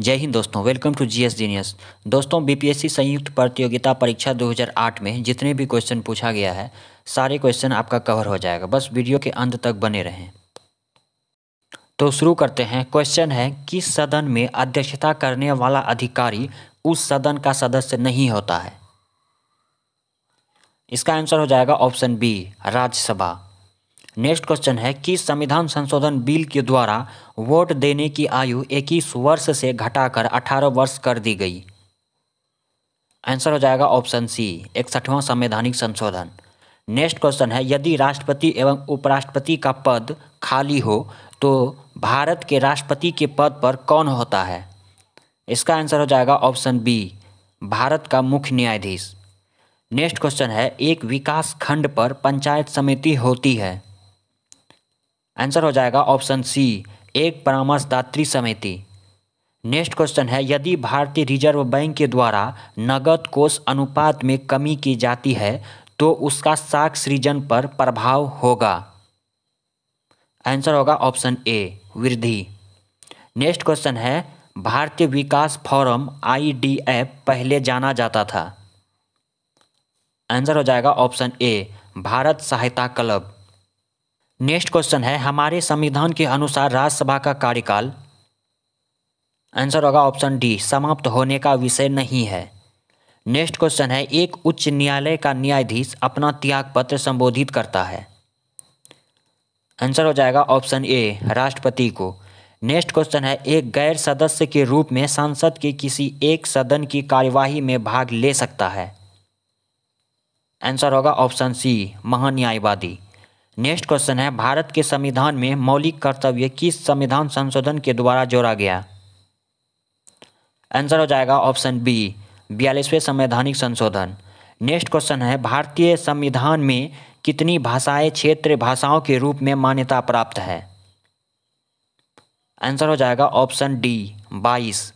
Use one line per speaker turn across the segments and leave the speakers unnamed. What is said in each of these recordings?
जय हिंद दोस्तों वेलकम टू जीएस जीनियस दोस्तों बीपीएससी संयुक्त प्रतियोगिता परीक्षा 2008 में जितने भी क्वेश्चन पूछा गया है सारे क्वेश्चन आपका कवर हो जाएगा बस वीडियो के अंत तक बने रहें तो शुरू करते हैं क्वेश्चन है किस सदन में अध्यक्षता करने वाला अधिकारी उस सदन का सदस्य नहीं होता है इसका आंसर हो जाएगा option B Rajya Sabha next question है कि संविधान संशोधन बिल के द्वारा वोट देने की आयु 21 वर्ष से घटाकर 18 वर्ष कर दी गई आंसर हो जाएगा ऑप्शन सी इकसठवां संवैधानिक संशोधन नेक्स्ट क्वेश्चन है यदि राष्ट्रपति एवं उपराष्ट्रपति का पद खाली हो तो भारत के राष्ट्रपति के पद पर कौन होता है इसका आंसर हो जाएगा ऑप्शन बी भारत का मुख्य न्यायाधीश नेक्स्ट क्वेश्चन है एक विकास खंड पर पंचायत समिति होती है आंसर हो जाएगा ऑप्शन सी एक परामर्शदात्री समिति नेक्स्ट क्वेश्चन है यदि भारतीय रिजर्व बैंक के द्वारा नगद कोष अनुपात में कमी की जाती है तो उसका साख सृजन पर प्रभाव होगा आंसर होगा ऑप्शन ए वृद्धि नेक्स्ट क्वेश्चन है भारतीय विकास फोरम आईडीएफ पहले जाना जाता था आंसर हो जाएगा ऑप्शन ए भारत सहायता क्लब नेक्स्ट क्वेश्चन है हमारे संविधान के अनुसार राज्यसभा का कार्यकाल आंसर होगा ऑप्शन डी समाप्त होने का विषय नहीं है नेक्स्ट क्वेश्चन है एक उच्च न्यायालय का न्यायाधीश अपना त्याग पत्र संबोधित करता है आंसर हो जाएगा ऑप्शन ए राष्ट्रपति को नेक्स्ट क्वेश्चन है एक गैर सदस्य के रूप में सांसद के किसी एक सदन की कार्यवाही में भाग ले सकता है आंसर होगा ऑप्शन सी महान्यायवादी नेक्स्ट क्वेश्चन है भारत के संविधान में मौलिक कर्तव्य किस संविधान संशोधन के द्वारा जोड़ा गया आंसर हो जाएगा ऑप्शन बी बयालीसवें संवैधानिक संशोधन नेक्स्ट क्वेश्चन है भारतीय संविधान में कितनी भाषाएं क्षेत्र भाषाओं के रूप में मान्यता प्राप्त है आंसर हो जाएगा ऑप्शन डी बाईस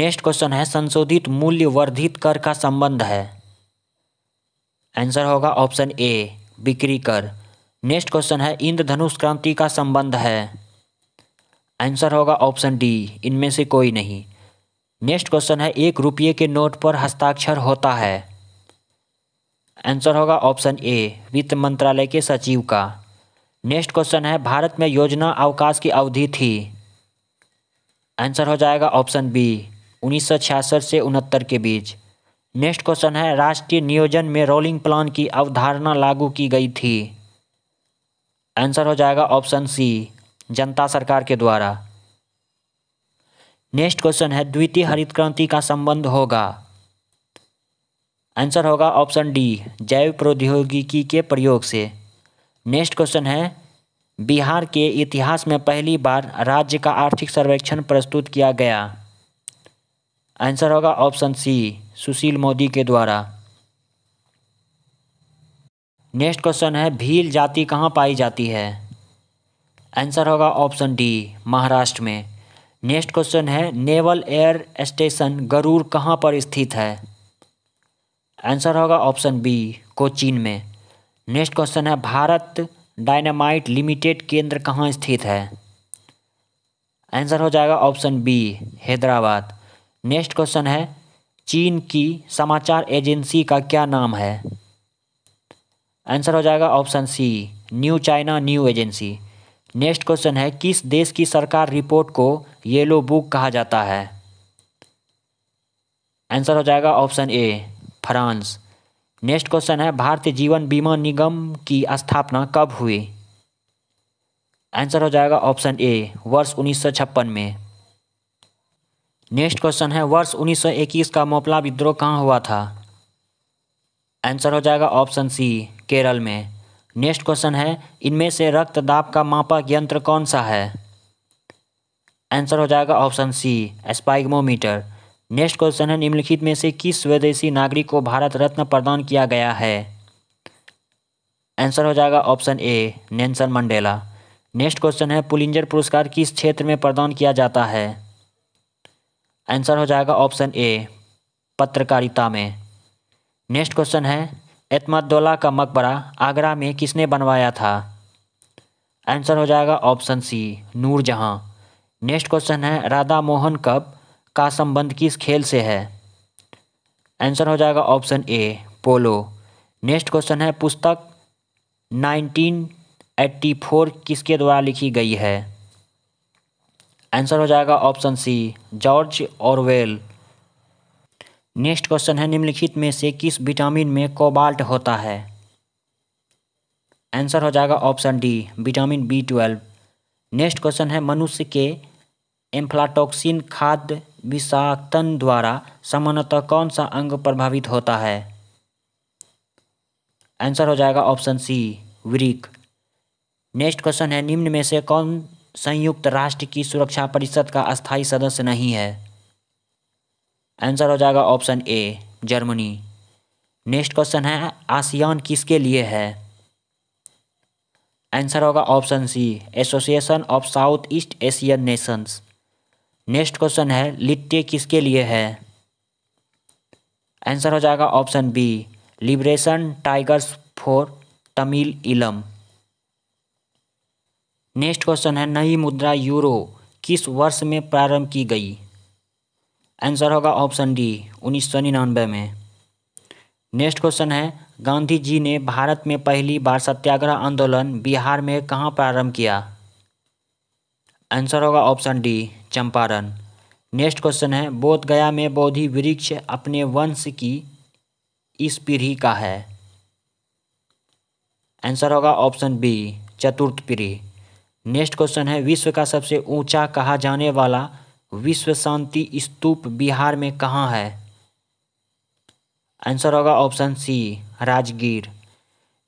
नेक्स्ट क्वेश्चन है संशोधित मूल्य वर्धित कर का संबंध है आंसर होगा ऑप्शन ए बिक्री कर नेक्स्ट क्वेश्चन है इंद्रधनुष क्रांति का संबंध है आंसर होगा ऑप्शन डी इनमें से कोई नहीं नेक्स्ट क्वेश्चन है एक रुपये के नोट पर हस्ताक्षर होता है आंसर होगा ऑप्शन ए वित्त मंत्रालय के सचिव का नेक्स्ट क्वेश्चन है भारत में योजना अवकाश की अवधि थी आंसर हो जाएगा ऑप्शन बी उन्नीस से उनहत्तर के बीच नेक्स्ट क्वेश्चन है राष्ट्रीय नियोजन में रोलिंग प्लान की अवधारणा लागू की गई थी आंसर हो जाएगा ऑप्शन सी जनता सरकार के द्वारा नेक्स्ट क्वेश्चन है द्वितीय हरित क्रांति का संबंध होगा आंसर होगा ऑप्शन डी जैव प्रौद्योगिकी के प्रयोग से नेक्स्ट क्वेश्चन है बिहार के इतिहास में पहली बार राज्य का आर्थिक सर्वेक्षण प्रस्तुत किया गया आंसर होगा ऑप्शन सी सुशील मोदी के द्वारा नेक्स्ट क्वेश्चन है भील जाति कहाँ पाई जाती है आंसर होगा ऑप्शन डी महाराष्ट्र में नेक्स्ट क्वेश्चन है नेवल एयर स्टेशन गरूर कहाँ पर स्थित है आंसर होगा ऑप्शन बी कोचीन में नेक्स्ट क्वेश्चन है भारत डायनामाइट लिमिटेड केंद्र कहाँ स्थित है आंसर हो जाएगा option B Hyderabad next question है चीन की समाचार एजेंसी का क्या नाम है आंसर हो जाएगा option C new China new agency next question है किस देश की सरकार रिपोर्ट को येलो बुक कहा जाता है आंसर हो जाएगा option A France next question है भारतीय जीवन बीमा निगम की स्थापना कब हुई आंसर हो जाएगा ऑप्शन ए वर्ष उन्नीस में नेक्स्ट क्वेश्चन है वर्ष 1921 का मोपला विद्रोह कहाँ हुआ था आंसर हो जाएगा ऑप्शन सी केरल में नेक्स्ट क्वेश्चन है इनमें से रक्त दाब का मापक यंत्र कौन सा है आंसर हो जाएगा option C sphygmomanometer next question है निम्नलिखित में से किस स्वदेशी नागरिक को भारत रत्न प्रदान किया गया है आंसर हो जाएगा option A Nelson Mandela next question है पुलिंजर पुरस्कार किस क्षेत्र में प्रदान किया जाता है आंसर हो जाएगा ऑप्शन ए पत्रकारिता में नेक्स्ट क्वेश्चन है एतमदोला का मकबरा आगरा में किसने बनवाया था आंसर हो जाएगा option C Nurjahan next question है राधा मोहन कप का संबंध किस खेल से है आंसर हो जाएगा option A polo next question है पुस्तक 1984 किसके द्वारा लिखी गई है आंसर हो जाएगा option C George Orwell next question है निम्नलिखित में से किस विटामिन में कोबाल्ट होता है आंसर हो जाएगा option D vitamin B twelve next question है मनुष्य के एम्फ्लाटोक्सिन खाद्य विषाक्तन द्वारा सामान्यतः कौन सा अंग प्रभावित होता है आंसर हो जाएगा ऑप्शन सी वृक नेक्स्ट क्वेश्चन है निम्न में से कौन संयुक्त राष्ट्र की सुरक्षा परिषद का स्थायी सदस्य नहीं है आंसर हो जाएगा option A Germany next question है आसियान किसके लिए है आंसर होगा option C association of South East Asian nations next question है लिट्टे किसके लिए है आंसर हो जाएगा option B liberation tigers for Tamil Eelam next question है नई मुद्रा यूरो किस वर्ष में प्रारंभ की गई आंसर होगा ऑप्शन डी उन्नीस सौ निन्यानवे में नेक्स्ट क्वेश्चन है गांधी जी ने भारत में पहली बार सत्याग्रह आंदोलन बिहार में कहाँ प्रारंभ किया आंसर होगा option D Champaran next question है बोधगया में बोधि वृक्ष अपने वंश की इस पीढ़ी का है आंसर होगा ऑप्शन बी चतुर्थ पीढ़ी नेक्स्ट क्वेश्चन है विश्व का सबसे ऊंचा कहा जाने वाला विश्व शांति स्तूप बिहार में कहाँ है आंसर होगा option C Rajgir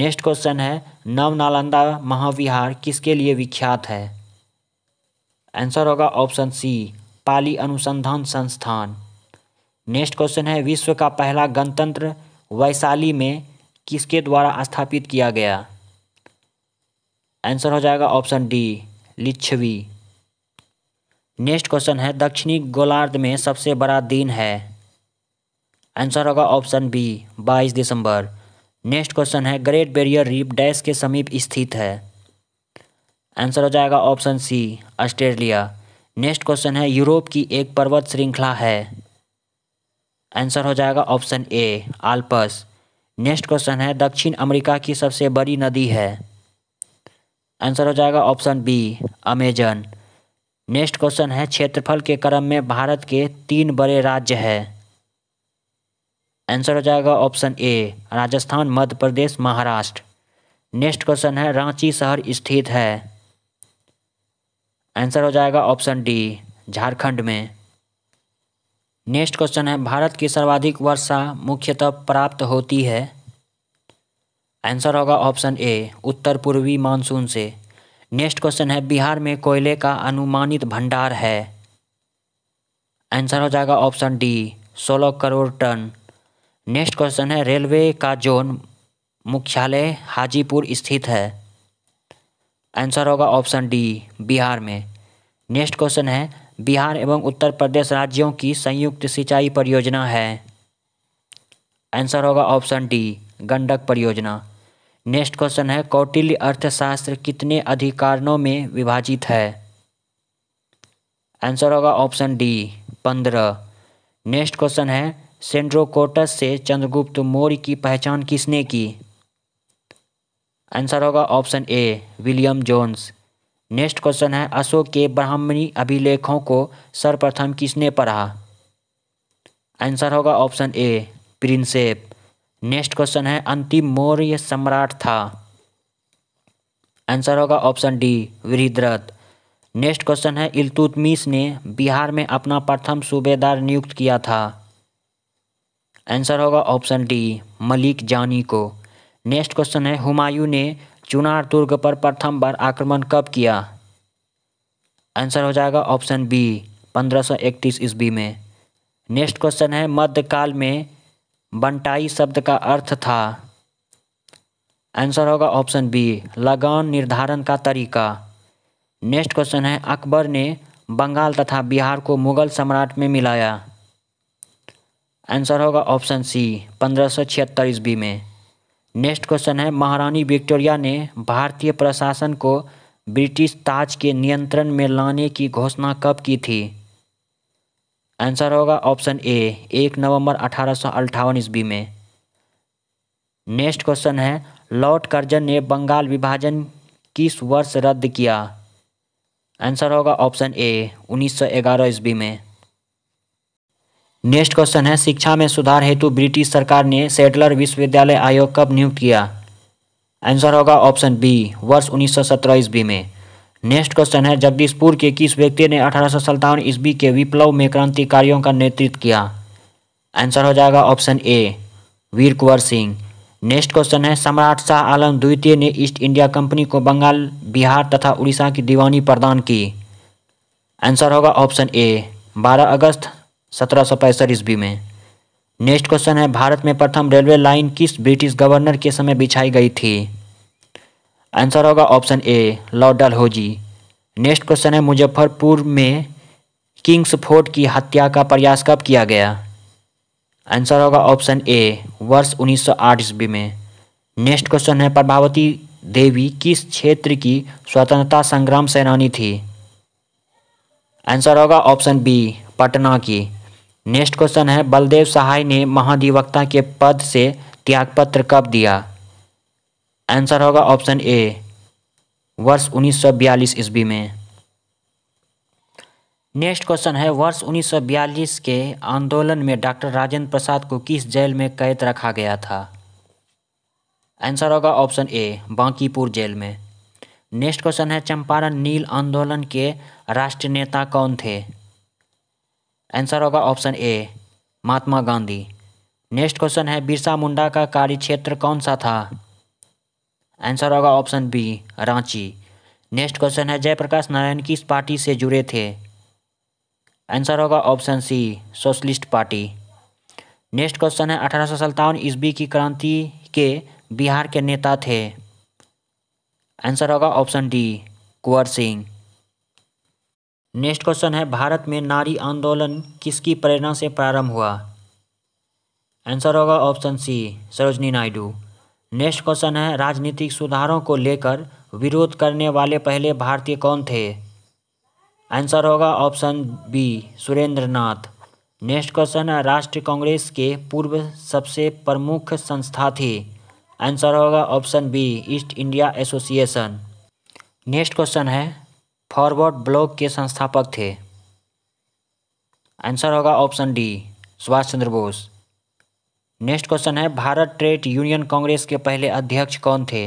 next question है नव नालंदा महाविहार किसके लिए विख्यात है आंसर होगा ऑप्शन सी पाली अनुसंधान संस्थान नेक्स्ट क्वेश्चन है विश्व का पहला गणतंत्र वैशाली में किसके द्वारा स्थापित किया गया आंसर हो जाएगा option D Lichchhavi next question है दक्षिणी गोलार्ध में सबसे बड़ा दिन है आंसर होगा ऑप्शन बी 22 दिसंबर नेक्स्ट क्वेश्चन है ग्रेट बैरियर रीफ डैश के समीप स्थित है आंसर हो जाएगा option C Australia next question है यूरोप की एक पर्वत श्रृंखला है आंसर हो जाएगा option A Alps next question है दक्षिण अमेरिका की सबसे बड़ी नदी है आंसर हो जाएगा option B Amazon next question है क्षेत्रफल के क्रम में भारत के तीन बड़े राज्य है आंसर हो जाएगा option A Rajasthan Madhya Pradesh Maharashtra next question है रांची शहर स्थित है आंसर हो जाएगा ऑप्शन डी झारखंड में नेक्स्ट क्वेश्चन है भारत की सर्वाधिक वर्षा मुख्यतः प्राप्त होती है आंसर होगा ऑप्शन ए उत्तर पूर्वी मानसून से नेक्स्ट क्वेश्चन है बिहार में कोयले का अनुमानित भंडार है आंसर हो जाएगा ऑप्शन डी सोलह करोड़ टन नेक्स्ट क्वेश्चन है रेलवे का जोन मुख्यालय हाजीपुर स्थित है आंसर होगा ऑप्शन डी बिहार में नेक्स्ट क्वेश्चन है बिहार एवं उत्तर प्रदेश राज्यों की संयुक्त सिंचाई परियोजना है आंसर होगा ऑप्शन डी गंडक परियोजना नेक्स्ट क्वेश्चन है कौटिल्य अर्थशास्त्र कितने अधिकारणों में विभाजित है आंसर होगा ऑप्शन डी पंद्रह नेक्स्ट क्वेश्चन है सेंड्रोकोटस से चंद्रगुप्त मौर्य की पहचान किसने की आंसर होगा option A William Jones next question है अशोक के ब्राह्मणी अभिलेखों को सर्वप्रथम किसने पढ़ा आंसर होगा option A Prinsep next question है अंतिम मौर्य सम्राट था आंसर होगा option D Brihadratha next question है इलतुतमिश ने बिहार में अपना प्रथम सूबेदार नियुक्त किया था आंसर होगा ऑप्शन डी मलिक जानी को नेक्स्ट क्वेश्चन है हुमायूं ने चुनार दुर्ग पर प्रथम बार आक्रमण कब किया आंसर हो जाएगा ऑप्शन बी पंद्रह सौ इकतीस ईस्वी में नेक्स्ट क्वेश्चन है मध्यकाल में बंटाई शब्द का अर्थ था आंसर होगा ऑप्शन बी लगान निर्धारण का तरीका नेक्स्ट क्वेश्चन है अकबर ने बंगाल तथा बिहार को मुगल सम्राट में मिलाया आंसर होगा ऑप्शन सी पंद्रह सौ छिहत्तर ईस्वी में नेक्स्ट क्वेश्चन है महारानी विक्टोरिया ने भारतीय प्रशासन को ब्रिटिश ताज के नियंत्रण में लाने की घोषणा कब की थी आंसर होगा ऑप्शन ए एक नवंबर अठारह ईस्वी में नेक्स्ट क्वेश्चन है लॉर्ड कर्जन ने बंगाल विभाजन किस वर्ष रद्द किया आंसर होगा ऑप्शन ए 1911 ईस्वी में नेक्स्ट क्वेश्चन है शिक्षा में सुधार हेतु ब्रिटिश सरकार ने सेटलर विश्वविद्यालय आयोग कब नियुक्त किया आंसर होगा ऑप्शन बी वर्ष 1917 ईस्वी में नेक्स्ट क्वेश्चन है जगदीशपुर के किस व्यक्ति ने अठारह सौ ईस्वी के विप्लव में क्रांतिकारियों का नेतृत्व किया आंसर हो जाएगा option A Veer Kunwar Singh next question है सम्राट शाह आलम द्वितीय ने ईस्ट इंडिया कंपनी को बंगाल बिहार तथा उड़ीसा की दीवानी प्रदान की आंसर होगा ऑप्शन ए 12 अगस्त सत्रह ईस्वी में नेक्स्ट क्वेश्चन है भारत में प्रथम रेलवे लाइन किस ब्रिटिश गवर्नर के समय बिछाई गई थी आंसर होगा ऑप्शन ए लॉर्ड होजी नेक्स्ट क्वेश्चन है मुजफ्फरपुर में किंग्स फोर्ट की हत्या का प्रयास कब किया गया आंसर होगा ऑप्शन ए वर्ष 1908 ईस्वी में नेक्स्ट क्वेश्चन है प्रभावती देवी किस क्षेत्र की स्वतंत्रता संग्राम सेनानी थी आंसर होगा ऑप्शन बी पटना की नेक्स्ट क्वेश्चन है बलदेव सहाय ने महाधिवक्ता के पद से त्यागपत्र कब दिया आंसर होगा ऑप्शन ए वर्ष 1942 सौ ईस्वी में नेक्स्ट क्वेश्चन है वर्ष 1942 के आंदोलन में डॉक्टर राजेंद्र प्रसाद को किस जेल में कैद रखा गया था आंसर होगा ऑप्शन ए बांकीपुर जेल में नेक्स्ट क्वेश्चन है चंपारण नील आंदोलन के राष्ट्रीय नेता कौन थे आंसर होगा option A Mahatma Gandhi next question है बिरसा मुंडा का कार्य क्षेत्र कौन सा था आंसर होगा option B Ranchi next question है जयप्रकाश नारायण किस पार्टी से जुड़े थे आंसर होगा option C socialist party next question है अठारह सौ सत्तावन ईस्वी की क्रांति के बिहार के नेता थे आंसर होगा option D Kunwar Singh next question है भारत में नारी आंदोलन किसकी प्रेरणा से प्रारंभ हुआ आंसर होगा option C Sarojini Naidu next question है राजनीतिक सुधारों को लेकर विरोध करने वाले पहले भारतीय कौन थे आंसर होगा option B Surendra Nath next question है राष्ट्रीय कांग्रेस के पूर्व सबसे प्रमुख संस्था थी आंसर होगा option B East India association next question है फॉरवर्ड ब्लॉक के संस्थापक थे आंसर होगा option D Subhash Chandra Bose next question है भारत ट्रेड यूनियन कांग्रेस के पहले अध्यक्ष कौन थे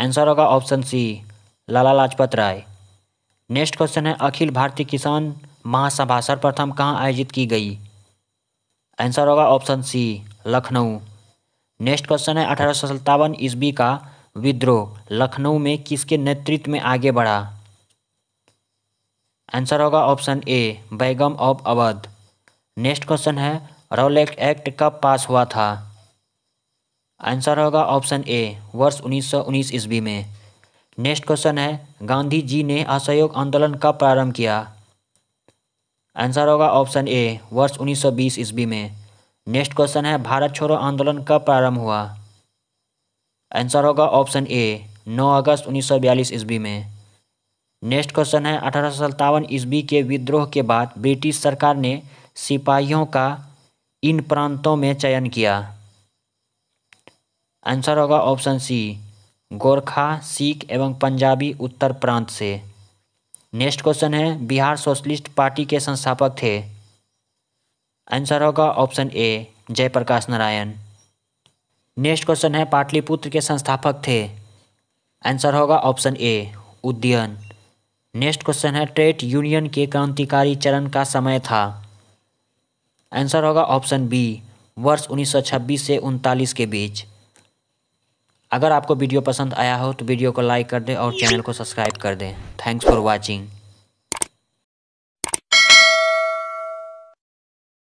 आंसर होगा option C Lala Lajpat Rai next question है अखिल भारतीय किसान महासभा सर्वप्रथम कहाँ आयोजित की गई आंसर होगा option C Lucknow next question है अठारह सौ सत्तावन ईस्वी का विद्रोह लखनऊ में किसके नेतृत्व में आगे बढ़ा आंसर होगा option A Begum of Awadh next question है रौलेट एक्ट कब पास हुआ था आंसर होगा ऑप्शन ए वर्ष उन्नीस सौ उन्नीस ईस्वी में नेक्स्ट क्वेश्चन है गांधी जी ने असहयोग आंदोलन कब प्रारंभ किया आंसर होगा ऑप्शन ए वर्ष 1920 ईस्वी में नेक्स्ट क्वेश्चन है भारत छोड़ो आंदोलन कब प्रारंभ हुआ आंसर होगा ऑप्शन ए 9 अगस्त 1942 ईस्वी में नेक्स्ट क्वेश्चन है अठारह ईस्वी के विद्रोह के बाद ब्रिटिश सरकार ने सिपाहियों का इन प्रांतों में चयन किया आंसर होगा ऑप्शन सी गोरखा सिख एवं पंजाबी उत्तर प्रांत से नेक्स्ट क्वेश्चन है बिहार सोशलिस्ट पार्टी के संस्थापक थे आंसर होगा option A Jayaprakash Narayan next question है पाटलिपुत्र के संस्थापक थे आंसर होगा option A Udayin next question है ट्रेड यूनियन के क्रांतिकारी चरण का समय था आंसर होगा ऑप्शन बी वर्ष 1926 से उनतालीस के बीच अगर आपको वीडियो पसंद आया हो तो वीडियो को लाइक कर दें और चैनल को सब्सक्राइब कर दें थैंक्स फॉर वॉचिंग